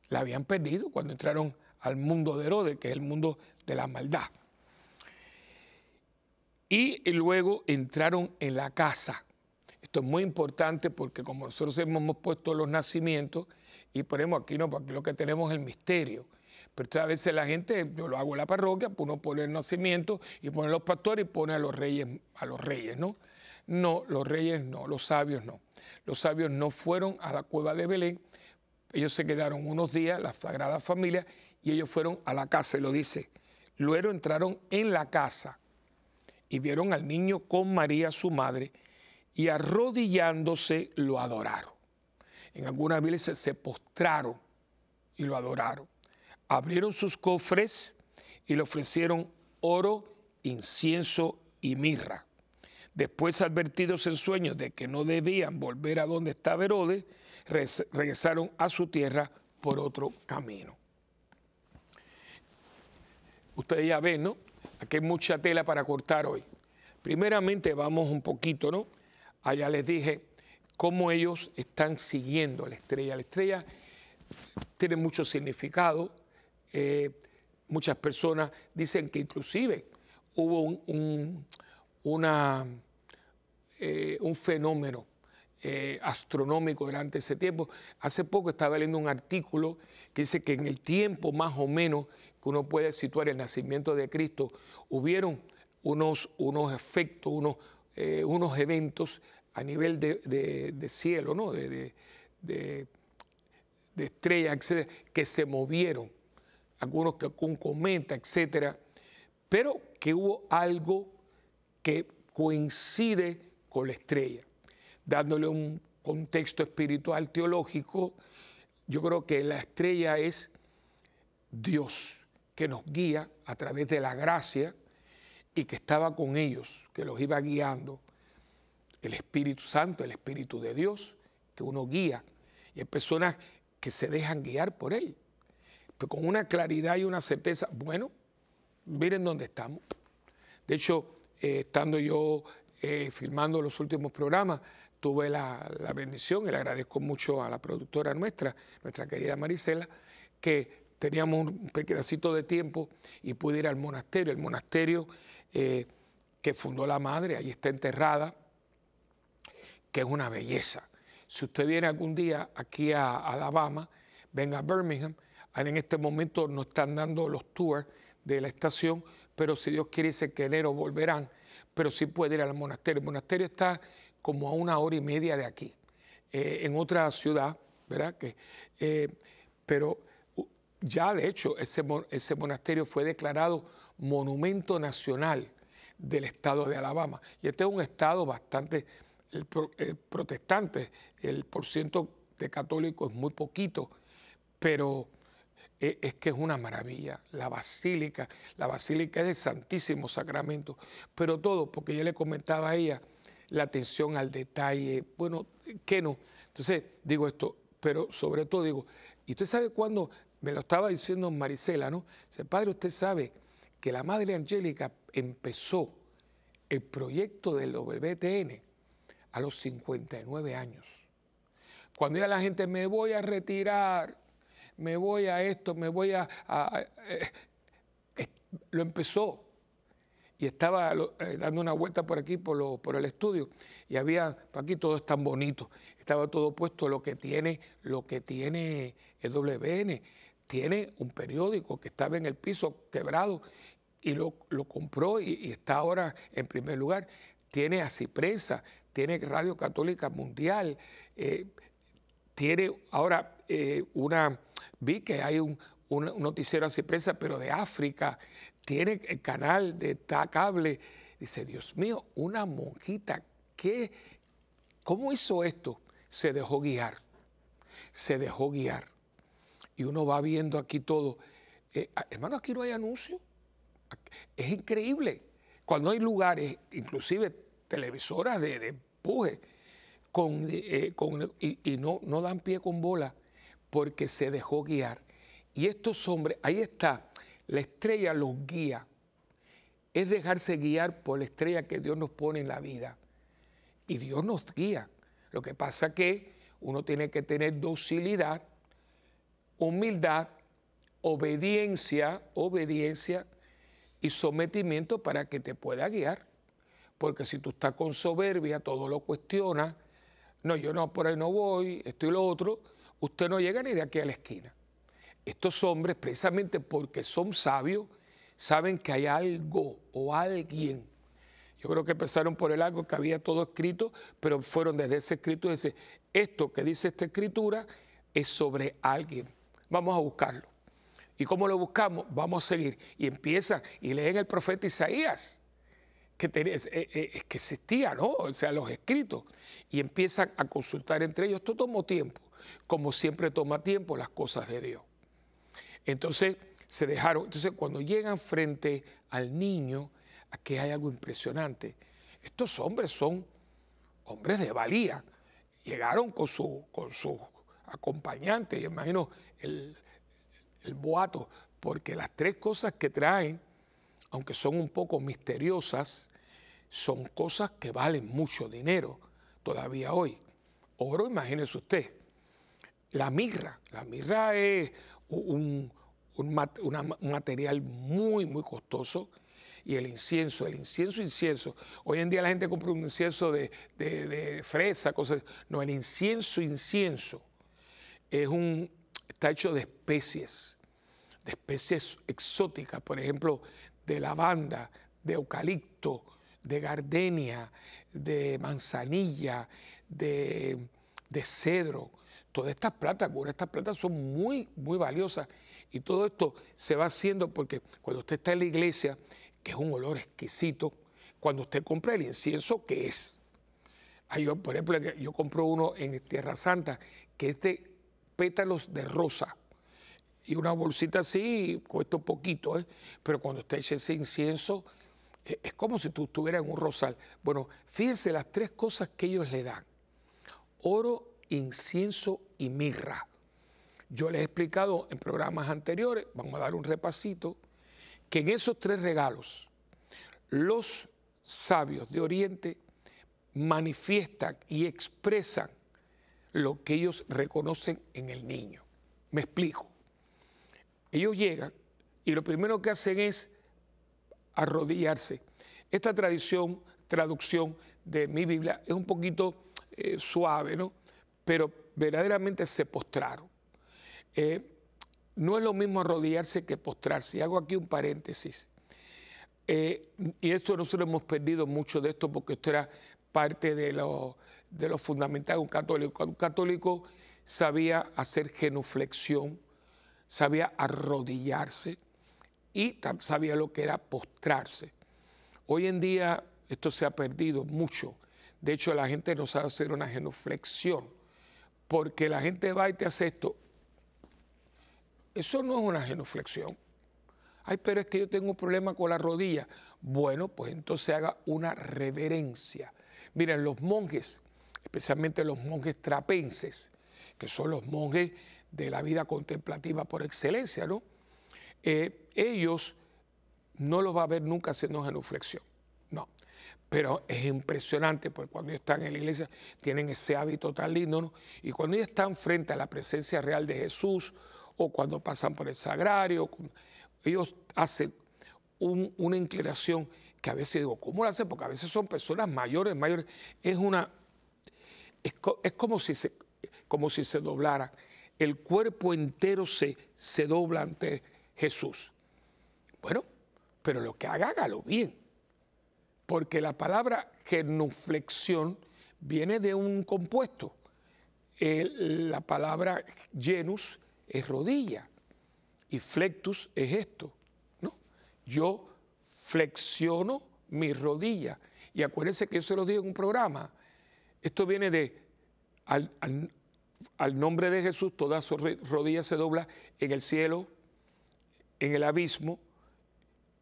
la habían perdido cuando entraron al mundo de Herodes, que es el mundo de la maldad. Y luego entraron en la casa esto es muy importante porque como nosotros hemos puesto los nacimientos y ponemos aquí, no, porque lo que tenemos es el misterio. Pero a veces la gente, yo lo hago en la parroquia, pues uno pone el nacimiento y pone los pastores y pone a los reyes, a los reyes, ¿no? No, los reyes no, los sabios no. Los sabios no fueron a la cueva de Belén, ellos se quedaron unos días, la Sagrada Familia, y ellos fueron a la casa, y lo dice. Luego entraron en la casa y vieron al niño con María, su madre, y arrodillándose lo adoraron. En algunas Biblias se postraron y lo adoraron. Abrieron sus cofres y le ofrecieron oro, incienso y mirra. Después, advertidos en sueños de que no debían volver a donde estaba Herodes, regresaron a su tierra por otro camino. Ustedes ya ven, ¿no? Aquí hay mucha tela para cortar hoy. Primeramente vamos un poquito, ¿no? Allá les dije cómo ellos están siguiendo a la estrella. La estrella tiene mucho significado. Eh, muchas personas dicen que inclusive hubo un, eh, fenómeno eh, astronómico durante ese tiempo. Hace poco estaba leyendo un artículo que dice que en el tiempo más o menos que uno puede situar el nacimiento de Cristo, hubieron unos, unos efectos, unos eh, unos eventos a nivel de, cielo, de, de estrellas, que se movieron, algunos que con cometa, etcétera, pero que hubo algo que coincide con la estrella, dándole un contexto espiritual teológico. Yo creo que la estrella es Dios que nos guía a través de la gracia, que estaba con ellos, que los iba guiando, el Espíritu Santo, el Espíritu de Dios, que uno guía. Y hay personas que se dejan guiar por Él, pero con una claridad y una certeza. Bueno, miren dónde estamos. De hecho, eh, estando yo eh, filmando los últimos programas, tuve la, bendición y le agradezco mucho a la productora nuestra, nuestra querida Marisela, que teníamos un pedacito de tiempo y pude ir al monasterio. El monasterio eh, que fundó la madre, ahí está enterrada, que es una belleza. Si usted viene algún día aquí a, Alabama, venga a Birmingham, en este momento no están dando los tours de la estación, pero si Dios quiere, dice que enero volverán, pero sí puede ir al monasterio. El monasterio está como a una hora y media de aquí, eh, en otra ciudad, ¿verdad? Que, eh, pero ya de hecho ese monasterio fue declarado monumento nacional del estado de Alabama. Y este es un estado bastante protestante, el porciento de católicos es muy poquito, pero e, es que es una maravilla, la basílica, la basílica es el Santísimo Sacramento, pero todo, porque yo le comentaba a ella la atención al detalle, bueno, que no. Entonces, digo esto, pero sobre todo digo, y usted sabe cuándo, me lo estaba diciendo Marisela, ¿no? Dice, padre, usted sabe que la Madre Angélica empezó el proyecto del WTN a los 59 años. Cuando ya la gente me voy a retirar, me voy a esto, me voy a... Eh", lo empezó y estaba eh, dando una vuelta por aquí, por, lo, por el estudio, y había, aquí todo es tan bonito, estaba todo puesto lo que tiene, lo que tiene el WN, tiene un periódico que estaba en el piso quebrado y lo, compró y, está ahora en primer lugar. Tiene a Cipresa, tiene Radio Católica Mundial, eh, tiene ahora eh, una, vi que hay un, noticiero a Cipresa, pero de África, tiene el canal de Cable. Dice, Dios mío, una monjita, ¿qué, ¿cómo hizo esto? Se dejó guiar, se dejó guiar. Y uno va viendo aquí todo. Eh, hermano, aquí no hay anuncio. Es increíble. Cuando hay lugares, inclusive televisoras de, de empuje, eh, eh, con, y, y, no, no dan pie con bola porque se dejó guiar. Y estos hombres, ahí está, la estrella los guía. Es dejarse guiar por la estrella que Dios nos pone en la vida. Y Dios nos guía. Lo que pasa que uno tiene que tener docilidad, humildad, obediencia, obediencia y sometimiento para que te pueda guiar. Porque si tú estás con soberbia, todo lo cuestiona, no, yo no, por ahí no voy, esto y lo otro, usted no llega ni de aquí a la esquina. Estos hombres, precisamente porque son sabios, saben que hay algo o alguien. Yo creo que empezaron por el algo que había todo escrito, pero fueron desde ese escrito y dice, esto que dice esta escritura es sobre alguien. Vamos a buscarlo. ¿Y cómo lo buscamos? Vamos a seguir. Y empiezan y leen el profeta Isaías, eh, eh, que, existía, ¿no? O sea, los escritos. Y empiezan a consultar entre ellos. Esto tomó tiempo, como siempre toma tiempo las cosas de Dios. Entonces se dejaron. Entonces cuando llegan frente al niño, aquí hay algo impresionante. Estos hombres son hombres de valía. Llegaron con su, con sus acompañante, imagino el, el boato, porque las tres cosas que traen, aunque son un poco misteriosas, son cosas que valen mucho dinero todavía hoy. Oro, imagínese usted. La mirra, la mirra es un, material muy, muy costoso y el incienso, el incienso, incienso. Hoy en día la gente compra un incienso de, de, fresa, cosas. No, el incienso, incienso es un está hecho de especies, de especies exóticas, por ejemplo, de lavanda, de eucalipto, de gardenia, de manzanilla, de, cedro. Todas estas plantas, estas plantas son muy, muy valiosas. Y todo esto se va haciendo porque cuando usted está en la iglesia, que es un olor exquisito, cuando usted compra el incienso, que es? por ejemplo, yo compro uno en Tierra Santa, que es de pétalos de rosa. Y una bolsita así cuesta un poquito, ¿eh? pero cuando usted eche ese incienso, e-, es como si tú estuvieras en un rosal. Bueno, fíjense las tres cosas que ellos le dan. Oro, incienso y mirra. Yo les he explicado en programas anteriores, vamos a dar un repasito, que en esos tres regalos los sabios de Oriente manifiestan y expresan lo que ellos reconocen en el niño. Me explico. Ellos llegan y lo primero que hacen es arrodillarse. Esta tradición, traducción de mi Biblia es un poquito eh, suave, ¿no? Pero verdaderamente se postraron. Eh, no es lo mismo arrodillarse que postrarse. Hago aquí un paréntesis. Eh, y esto nosotros hemos perdido mucho de esto porque esto era parte de los de lo fundamental un católico. Un católico sabía hacer genuflexión, sabía arrodillarse y sabía lo que era postrarse. Hoy en día esto se ha perdido mucho. De hecho, la gente no sabe hacer una genuflexión, porque la gente va y te hace esto. Eso no es una genuflexión. Ay, pero es que yo tengo un problema con la rodilla. Bueno, pues entonces haga una reverencia. Miren, los monjes especialmente los monjes trapenses, que son los monjes de la vida contemplativa por excelencia, ¿no? Eh, ellos no los va a ver nunca haciendo genuflexión, no. Pero es impresionante porque cuando ellos están en la iglesia tienen ese hábito tan lindo, ¿no? Y cuando ellos están frente a la presencia real de Jesús o cuando pasan por el sagrario, ellos hacen una inclinación que a veces digo, ¿cómo lo hacen? Porque a veces son personas mayores, mayores. Es una, es, como, si se, como si se doblara. El cuerpo entero se, se dobla ante Jesús. Bueno, pero lo que haga, hágalo bien. Porque la palabra genuflexión viene de un compuesto. la palabra genus es rodilla y flectus es esto. ¿no? Yo flexiono mi rodilla Y acuérdense que yo se lo dije en un programa. Esto viene de, al, nombre de Jesús, toda su rodilla se dobla en el cielo, en el abismo,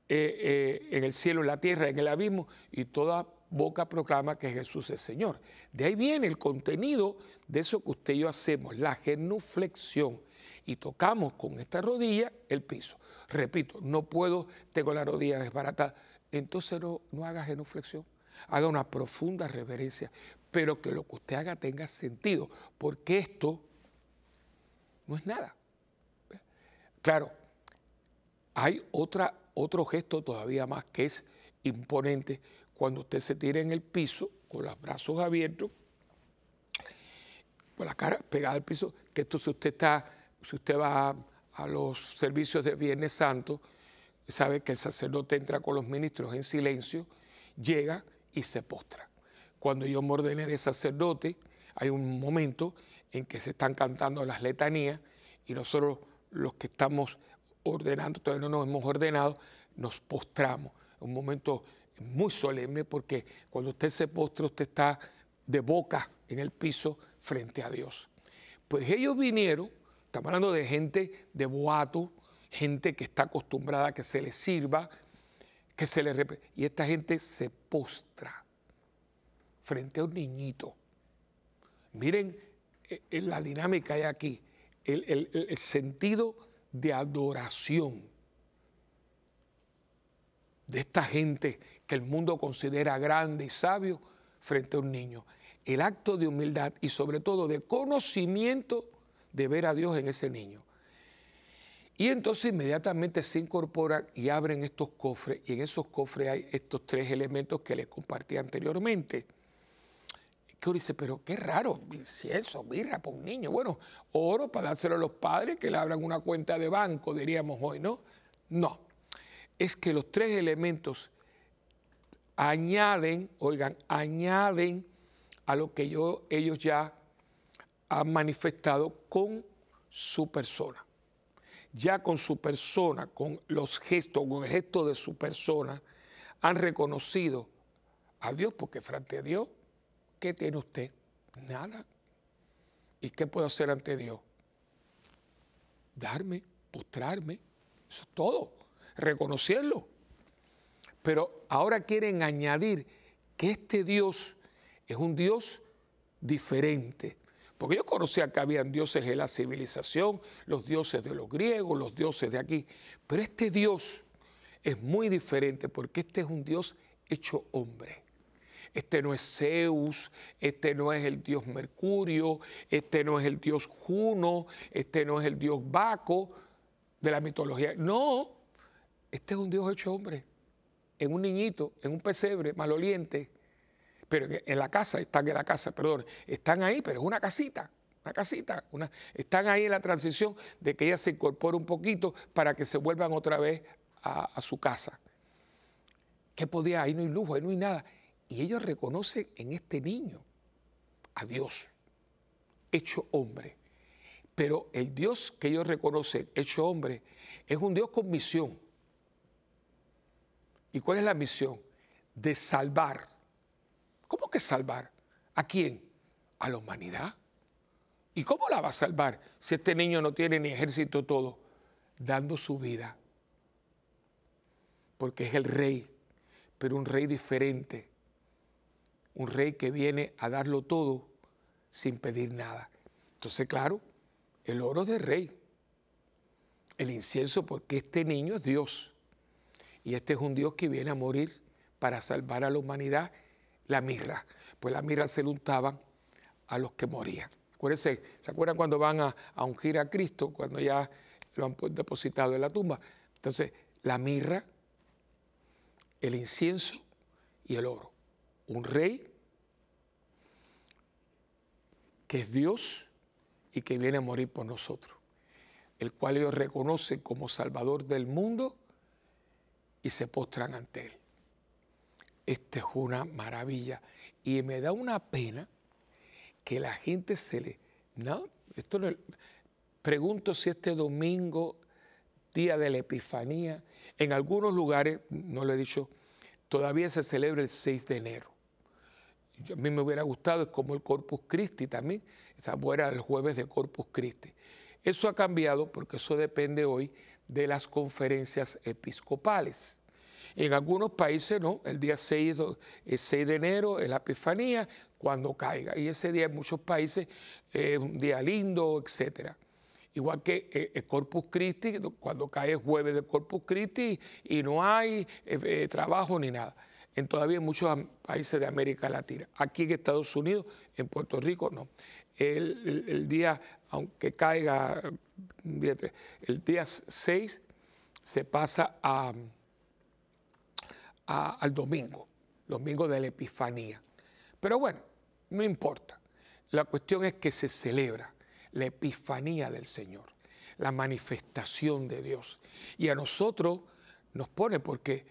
eh, eh, en el cielo, en la tierra, en el abismo, y toda boca proclama que Jesús es Señor. De ahí viene el contenido de eso que usted y yo hacemos, la genuflexión. Y tocamos con esta rodilla el piso. Repito, no puedo, tengo la rodilla desbaratada. Entonces no, no haga genuflexión, haga una profunda reverencia, pero que lo que usted haga tenga sentido, porque esto no es nada. Claro, hay otra, otro gesto todavía más que es imponente cuando usted se tira en el piso con los brazos abiertos, con la cara pegada al piso, que esto si usted está, si usted va a, a los servicios de Viernes Santo, sabe que el sacerdote entra con los ministros en silencio, llega y se postra. Cuando yo me ordené de sacerdote, hay un momento en que se están cantando las letanías y nosotros los que estamos ordenando, todavía no nos hemos ordenado, nos postramos. Un momento muy solemne porque cuando usted se postra, usted está de boca en el piso frente a Dios. Pues ellos vinieron, estamos hablando de gente de boato, gente que está acostumbrada a que se le sirva, que se le... Y esta gente se postra frente a un niñito. Miren eh, eh, la dinámica hay aquí, el, el sentido de adoración de esta gente que el mundo considera grande y sabio frente a un niño. El acto de humildad y sobre todo de conocimiento de ver a Dios en ese niño. Y entonces inmediatamente se incorporan y abren estos cofres, y en esos cofres hay estos tres elementos que les compartí anteriormente que uno dice, pero qué raro, incienso, birra para un niño. Bueno, oro para dárselo a los padres que le abran una cuenta de banco, diríamos hoy, ¿no? No. Es que los tres elementos añaden, oigan, añaden a lo que ellos ya han manifestado con su persona. Ya con su persona, con los gestos, con el gesto de su persona, han reconocido a Dios, porque frente a Dios ¿Qué tiene usted? Nada. ¿Y qué puedo hacer ante Dios? Darme, postrarme, eso es todo, reconocerlo. Pero ahora quieren añadir que este Dios es un Dios diferente. Porque yo conocía que habían dioses de la civilización, los dioses de los griegos, los dioses de aquí. Pero este Dios es muy diferente porque este es un Dios hecho hombre este no es Zeus, este no es el dios Mercurio, este no es el dios Juno, este no es el dios Baco de la mitología. No, este es un dios hecho hombre, en un niñito, en un pesebre maloliente, pero en la casa, están en la casa, perdón, están ahí, pero es una casita, una casita, una, están ahí en la transición de que ella se incorpore un poquito para que se vuelvan otra vez a, a su casa. ¿Qué podía? Ahí no hay lujo, ahí no hay nada. Y ellos reconocen en este niño a Dios, hecho hombre. Pero el Dios que ellos reconocen, hecho hombre, es un Dios con misión. ¿Y cuál es la misión? De salvar. ¿Cómo que salvar? ¿A quién? A la humanidad. ¿Y cómo la va a salvar si este niño no tiene ni ejército todo? Dando su vida. Porque es el rey, pero un rey diferente, un rey que viene a darlo todo sin pedir nada. Entonces, claro, el oro es rey, el incienso, porque este niño es Dios. Y este es un Dios que viene a morir para salvar a la humanidad, la mirra. Pues la mirra se a los que morían. Acuérdense, ¿se acuerdan cuando van a ungir a Cristo, cuando ya lo han depositado en la tumba? Entonces, la mirra, el incienso y el oro un rey que es Dios y que viene a morir por nosotros, el cual ellos reconocen como Salvador del mundo y se postran ante él. Esta es una maravilla. Y me da una pena que la gente se le... No, esto no, pregunto si este domingo, día de la Epifanía, en algunos lugares, no lo he dicho, todavía se celebra el 6 de enero a mí me hubiera gustado, es como el Corpus Christi también, esa fuera el jueves de Corpus Christi. Eso ha cambiado porque eso depende hoy de las conferencias episcopales. En algunos países no, el día 6, eh, de enero es la Epifanía, cuando caiga. Y ese día en muchos países es un día lindo, etc. Igual que eh, el Corpus Christi, cuando cae el jueves de Corpus Christi y no hay eh, trabajo ni nada en todavía muchos países de América Latina. Aquí en Estados Unidos, en Puerto Rico, no. El, día, aunque caiga mm, el día 6, se pasa a, al domingo, domingo de la Epifanía. Pero bueno, no importa. La cuestión es que se celebra la Epifanía del Señor, la manifestación de Dios. Y a nosotros nos pone porque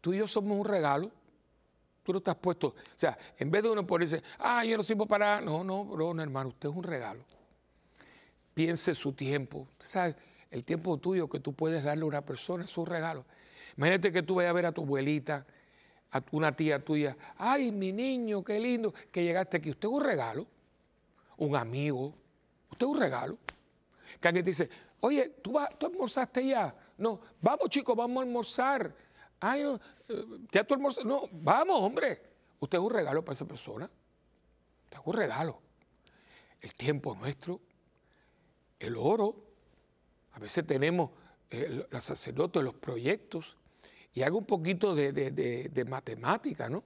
tú y yo somos un regalo Tú no estás puesto. O sea, en vez de uno ponerse, ah, yo no sirvo para. No, no, bro, no, hermano, usted es un regalo. Piense su tiempo. Usted sabe, el tiempo tuyo que tú puedes darle a una persona es un regalo. Imagínate que tú vayas a ver a tu abuelita, a una tía tuya. Ay, mi niño, qué lindo que llegaste aquí. Usted es un regalo. Un amigo. Usted es un regalo. Que alguien te dice, oye, ¿tú, vas, ¿tú almorzaste ya? No, vamos chicos, vamos a almorzar. Ay, no, eh, ya No, vamos, hombre. Usted es un regalo para esa persona. Usted es un regalo. El tiempo nuestro, el oro. A veces tenemos eh, los sacerdotes, los proyectos. Y hago un poquito de matemática, ¿no?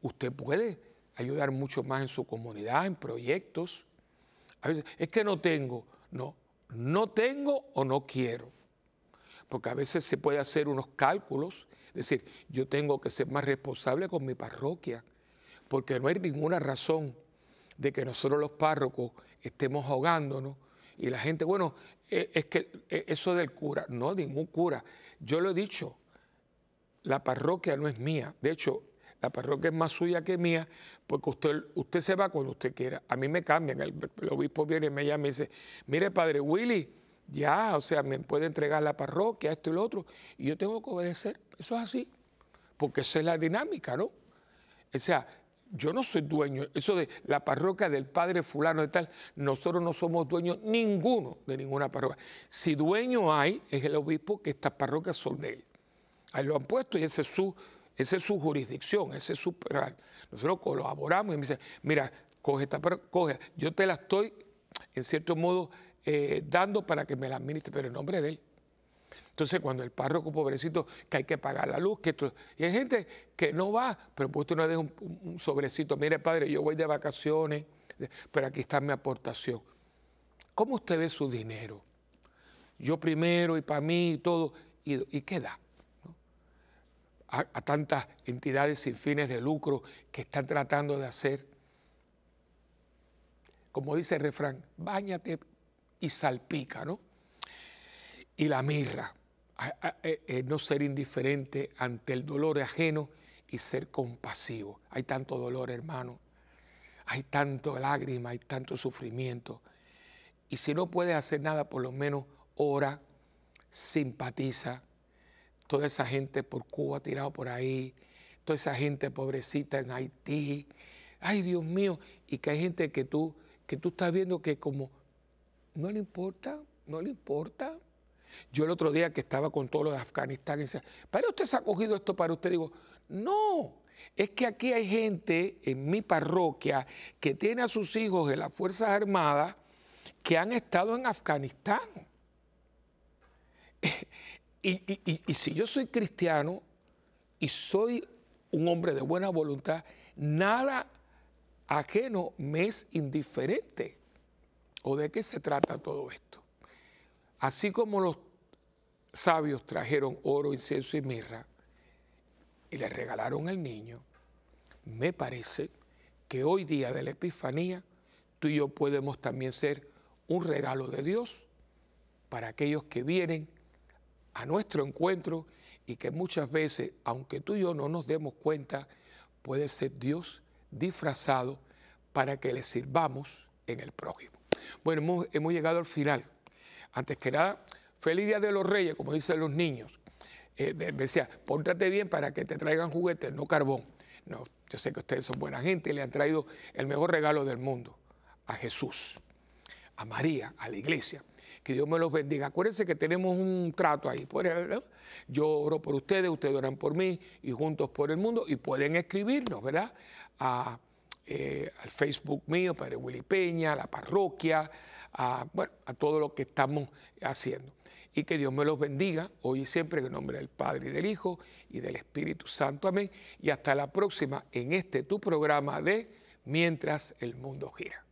Usted puede ayudar mucho más en su comunidad, en proyectos. A veces, es que no tengo. No, no tengo o no quiero. Porque a veces se puede hacer unos cálculos es decir, yo tengo que ser más responsable con mi parroquia, porque no hay ninguna razón de que nosotros los párrocos estemos ahogándonos y la gente, bueno, eh, es que eh, eso del cura, no, ningún cura. Yo lo he dicho, la parroquia no es mía. De hecho, la parroquia es más suya que mía, porque usted, usted se va cuando usted quiera. A mí me cambian, el, obispo viene y me llama y dice, mire, padre Willy, ya, o sea, me puede entregar la parroquia, esto y lo otro, y yo tengo que obedecer. Eso es así, porque esa es la dinámica, ¿no? O sea, yo no soy dueño, eso de la parroquia del padre fulano de tal, nosotros no somos dueños ninguno de ninguna parroquia. Si dueño hay, es el obispo que estas parroquias son de él. Ahí lo han puesto y ese su, esa es su jurisdicción, ese es su... Nosotros colaboramos y me dicen, mira, coge esta parroquia, coge, yo te la estoy, en cierto modo, eh, dando para que me la administre, pero en nombre de él. Entonces, cuando el párroco pobrecito, que hay que pagar la luz, que y hay gente que no va, pero pues tú no deja un, sobrecito, mire padre, yo voy de vacaciones, pero aquí está mi aportación. ¿Cómo usted ve su dinero? Yo primero y para mí y todo, y, qué da. A, tantas entidades sin fines de lucro que están tratando de hacer, como dice el refrán, báñate y salpica, ¿no? Y la mirra, eh, eh, no ser indiferente ante el dolor ajeno y ser compasivo. Hay tanto dolor, hermano. Hay tanto lágrima, hay tanto sufrimiento. Y si no puedes hacer nada, por lo menos ora, simpatiza. Toda esa gente por Cuba tirado por ahí, toda esa gente pobrecita en Haití. Ay, Dios mío, y que hay gente que tú que tú estás viendo que como no le importa, no le importa. Yo el otro día que estaba con todos los de Afganistán, decía, ¿para usted se ha cogido esto para usted? Digo, no, es que aquí hay gente en mi parroquia que tiene a sus hijos de las Fuerzas Armadas que han estado en Afganistán. <laughs> y si yo soy cristiano y soy un hombre de buena voluntad, nada ajeno me es indiferente. ¿O de qué se trata todo esto? Así como los sabios trajeron oro, incienso y mirra y le regalaron al niño, me parece que hoy día de la Epifanía tú y yo podemos también ser un regalo de Dios para aquellos que vienen a nuestro encuentro y que muchas veces, aunque tú y yo no nos demos cuenta, puede ser Dios disfrazado para que le sirvamos en el prójimo. Bueno, hemos, llegado al final. Antes que nada, feliz Día de los Reyes, como dicen los niños. Eh, decía, póntate bien para que te traigan juguetes, no carbón. No, yo sé que ustedes son buena gente y le han traído el mejor regalo del mundo, a Jesús, a María, a la iglesia. Que Dios me los bendiga. Acuérdense que tenemos un trato ahí. Pues, yo oro por ustedes, ustedes oran por mí y juntos por el mundo. Y pueden escribirnos, ¿verdad? Eh, al Facebook mío, Padre Willy Peña, a la parroquia, a, bueno, a todo lo que estamos haciendo. Y que Dios me los bendiga hoy y siempre en el nombre del Padre y del Hijo y del Espíritu Santo. Amén. Y hasta la próxima en este tu programa de Mientras el mundo gira.